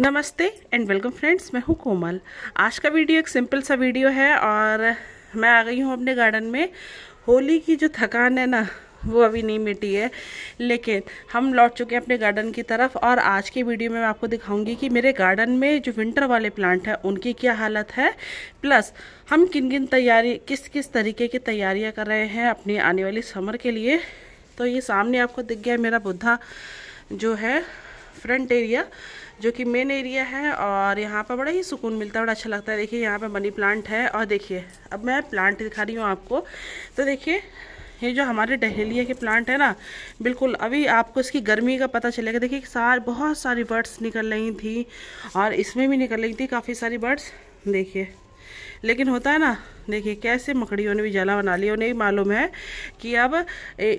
नमस्ते and welcome friends मैं हूँ कोमल आज का वीडियो एक सिंपल सा वीडियो है और मैं आ गई हूँ अपने गार्डन में होली की जो थकान है ना वो अभी नहीं मिटी है लेकिन हम लौट चुके हैं अपने गार्डन की तरफ और आज के वीडियो में मैं आपको दिखाऊंगी कि मेरे गार्डन में जो विंटर वाले प्लांट हैं उनकी क्या हालत है प्लस हम किन किन तैयारी किस किस तरीके की तैयारियाँ कर रहे हैं अपनी आने वाली समर के लिए तो ये सामने आपको दिख गया मेरा बुद्धा जो है फ्रंट एरिया जो कि मेन एरिया है और यहाँ पर बड़ा ही सुकून मिलता है बड़ा अच्छा लगता है देखिए यहाँ पर मनी प्लांट है और देखिए अब मैं प्लांट दिखा रही हूँ आपको तो देखिए ये जो हमारे डहेलिया के प्लांट है ना बिल्कुल अभी आपको इसकी गर्मी का पता चलेगा देखिए सार बहुत सारी बर्ड्स निकल रही थी और इसमें भी निकल रही थी काफ़ी सारी बर्ड्स देखिए लेकिन होता है ना देखिए कैसे मकड़ियों ने भी जला बना लिया उन्हें मालूम है कि अब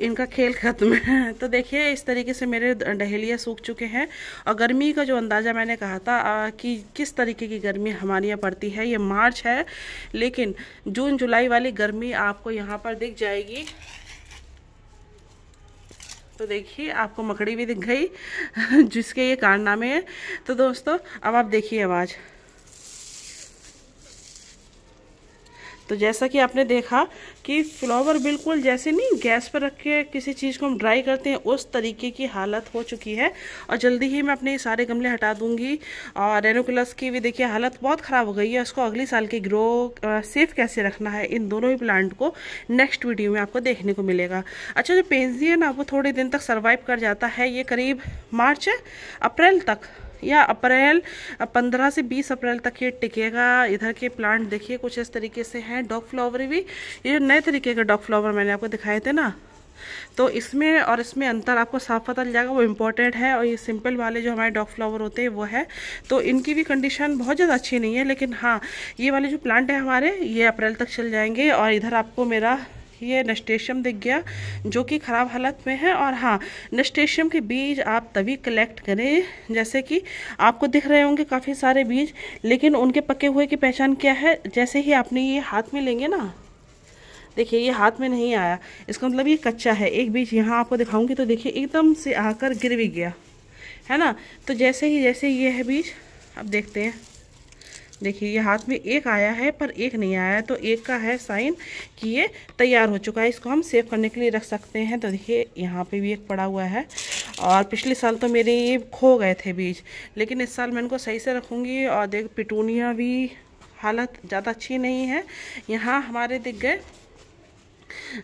इनका खेल ख़त्म है तो देखिए इस तरीके से मेरे डहेलिया सूख चुके हैं और गर्मी का जो अंदाज़ा मैंने कहा था आ, कि किस तरीके की गर्मी हमारे यहाँ पड़ती है ये मार्च है लेकिन जून जुलाई वाली गर्मी आपको यहाँ पर दिख जाएगी तो देखिए आपको मकड़ी भी दिख गई जिसके ये कारनामे हैं तो दोस्तों अब आप देखिए आवाज़ तो जैसा कि आपने देखा कि फ्लावर बिल्कुल जैसे नहीं गैस पर रख के किसी चीज़ को हम ड्राई करते हैं उस तरीके की हालत हो चुकी है और जल्दी ही मैं अपने ये सारे गमले हटा दूंगी और रेनोकुलस की भी देखिए हालत बहुत ख़राब हो गई है उसको अगले साल के ग्रो सेफ कैसे रखना है इन दोनों ही प्लांट को नेक्स्ट वीडियो में आपको देखने को मिलेगा अच्छा जो पेंजी है ना वो थोड़े दिन तक सर्वाइव कर जाता है ये करीब मार्च अप्रैल तक या अप्रैल पंद्रह से बीस अप्रैल तक ये टिकेगा इधर के प्लांट देखिए कुछ इस तरीके से हैं डॉग फ्लावर भी ये नए तरीके के डॉग फ्लावर मैंने आपको दिखाए थे ना तो इसमें और इसमें अंतर आपको साफ पता चल जाएगा वो इम्पॉर्टेंट है और ये सिंपल वाले जो हमारे डॉग फ्लावर होते हैं वो है तो इनकी भी कंडीशन बहुत ज़्यादा अच्छी नहीं है लेकिन हाँ ये वाले जो प्लांट है हमारे ये अप्रैल तक चल जाएंगे और इधर आपको मेरा ये नस्टेशियम दिख गया जो कि ख़राब हालत में है और हाँ नस्टेशियम के बीज आप तभी कलेक्ट करें जैसे कि आपको दिख रहे होंगे काफ़ी सारे बीज लेकिन उनके पके हुए की पहचान क्या है जैसे ही आपने ये हाथ में लेंगे ना देखिए ये हाथ में नहीं आया इसका मतलब ये कच्चा है एक बीज यहाँ आपको दिखाऊंगी तो देखिए एकदम से आकर गिर भी गया है ना तो जैसे ही जैसे ये है बीज अब देखते हैं देखिए ये हाथ में एक आया है पर एक नहीं आया तो एक का है साइन कि ये तैयार हो चुका है इसको हम सेव करने के लिए रख सकते हैं तो देखिए यहाँ पे भी एक पड़ा हुआ है और पिछले साल तो मेरे ये खो गए थे बीज लेकिन इस साल मैं इनको सही से रखूँगी और देख पिटूनिया भी हालत ज़्यादा अच्छी नहीं है यहाँ हमारे दिख गए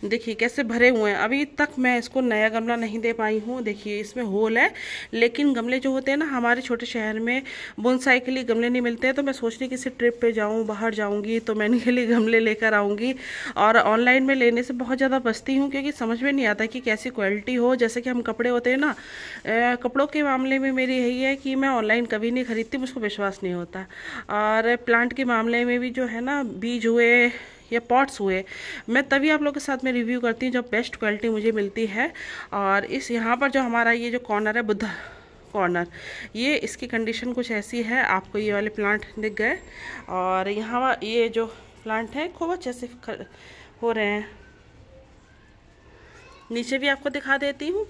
देखिए कैसे भरे हुए हैं अभी तक मैं इसको नया गमला नहीं दे पाई हूँ देखिए इसमें होल है लेकिन गमले जो होते हैं ना हमारे छोटे शहर में बोनसाई के लिए गमले नहीं मिलते हैं तो मैं सोच रही किसी ट्रिप पर जाऊँ बाहर जाऊँगी तो मैं इनके लिए गमले लेकर आऊँगी और ऑनलाइन में लेने से बहुत ज़्यादा बचती हूँ क्योंकि समझ में नहीं आता कि कैसी क्वालिटी हो जैसे कि हम कपड़े होते हैं ना कपड़ों के मामले में मेरी यही है कि मैं ऑनलाइन कभी नहीं खरीदती मुझको विश्वास नहीं होता और प्लांट के मामले में भी जो है ना बीज हुए या पॉट्स हुए मैं तभी आप लोग के साथ में रिव्यू करती हूँ जब बेस्ट क्वालिटी मुझे मिलती है और इस यहाँ पर जो हमारा ये जो कॉर्नर है बुद्ध कॉर्नर ये इसकी कंडीशन कुछ ऐसी है आपको ये वाले प्लांट दिख गए और यहाँ ये जो प्लांट है खूब अच्छे से हो रहे हैं नीचे भी आपको दिखा देती हूँ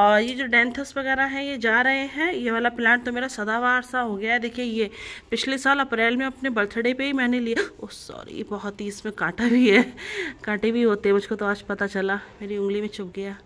और ये जो डेंथस वगैरह है ये जा रहे हैं ये वाला प्लांट तो मेरा सदावार सा हो गया है देखिए ये पिछले साल अप्रैल में अपने बर्थडे पे ही मैंने लिया ओ सॉरी बहुत ही इसमें कांटा भी है कांटे भी होते हैं मुझको तो आज पता चला मेरी उंगली में चुप गया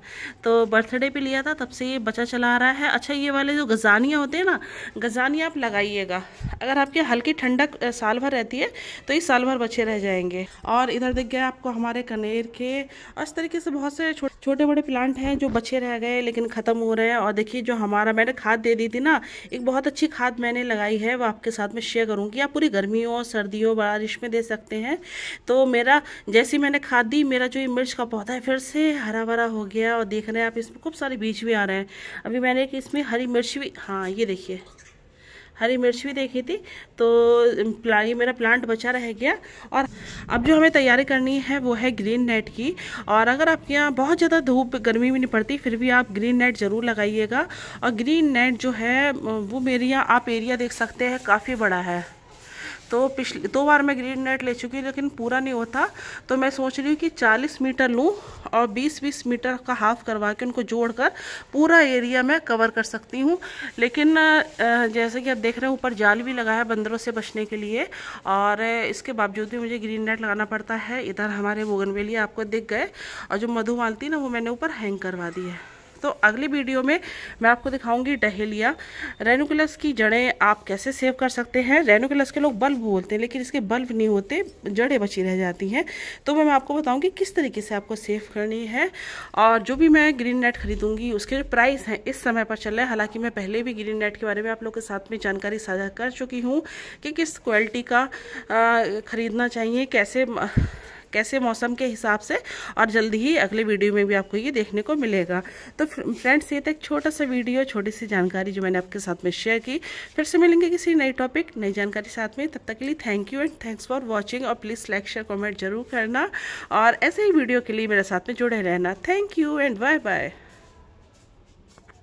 तो बर्थडे पर लिया था तब से ये बचा चला रहा है अच्छा ये वाले जो गजानियाँ होते हैं ना गजानियाँ आप लगाइएगा अगर आपकी हल्की ठंडक साल भर रहती है तो ये साल भर बचे रह जाएंगे और इधर देख गया आपको हमारे कनेर के इस तरीके से बहुत से छोटे छोटे बड़े प्लांट हैं जो बचे रह गए लेकिन ख़त्म हो रहे हैं और देखिए जो हमारा मैंने खाद दे दी थी ना एक बहुत अच्छी खाद मैंने लगाई है वो आपके साथ में शेयर करूँगी आप पूरी गर्मियों सर्दियों बारिश में दे सकते हैं तो मेरा जैसे मैंने खाद दी मेरा जो ये मिर्च का पौधा है फिर से हरा भरा हो गया और देख रहे हैं आप इसमें खूब सारे बीज भी आ रहे हैं अभी मैंने एक इसमें हरी मिर्च भी हाँ ये देखिए हरी मिर्च भी देखी थी तो ये मेरा प्लांट बचा रह गया और अब जो हमें तैयारी करनी है वो है ग्रीन नेट की और अगर आपके यहाँ बहुत ज़्यादा धूप गर्मी भी नहीं पड़ती फिर भी आप ग्रीन नेट ज़रूर लगाइएगा और ग्रीन नेट जो है वो मेरे यहाँ आप एरिया देख सकते हैं काफ़ी बड़ा है तो पिछले दो बार मैं ग्रीन नेट ले चुकी हूँ लेकिन पूरा नहीं होता तो मैं सोच रही हूँ कि 40 मीटर लूँ और 20-20 मीटर का हाफ करवा के उनको जोड़कर पूरा एरिया मैं कवर कर सकती हूँ लेकिन जैसे कि आप देख रहे हैं ऊपर जाल भी लगा है बंदरों से बचने के लिए और इसके बावजूद भी मुझे ग्रीन नेट लगाना पड़ता है इधर हमारे बोगनवेलिया आपको दिख गए और जो मधु मालती ना वो मैंने ऊपर हैंग करवा दी है तो अगली वीडियो में मैं आपको दिखाऊंगी डहेलिया रेनुकुलस की जड़ें आप कैसे सेव कर सकते हैं रेनुकुलस के लोग बल्ब बोलते हैं लेकिन इसके बल्ब नहीं होते जड़ें बची रह जाती हैं तो मैं आपको बताऊँगी किस तरीके से आपको सेव करनी है और जो भी मैं ग्रीन नेट खरीदूँगी उसके जो प्राइस हैं इस समय पर चल रहे हैं हालाँकि मैं पहले भी ग्रीन नेट के बारे में आप लोग के साथ में जानकारी साझा कर चुकी हूँ कि किस क्वालिटी का खरीदना चाहिए कैसे कैसे मौसम के हिसाब से और जल्दी ही अगले वीडियो में भी आपको ये देखने को मिलेगा तो फ्रेंड्स ये तो एक छोटा सा वीडियो छोटी सी जानकारी जो मैंने आपके साथ में शेयर की फिर से मिलेंगे किसी नई टॉपिक नई जानकारी साथ में तब तक के लिए thank you and thanks for watching और प्लीज़ लाइक शेयर कॉमेंट जरूर करना और ऐसे ही वीडियो के लिए मेरे साथ में जुड़े रहना thank you and bye bye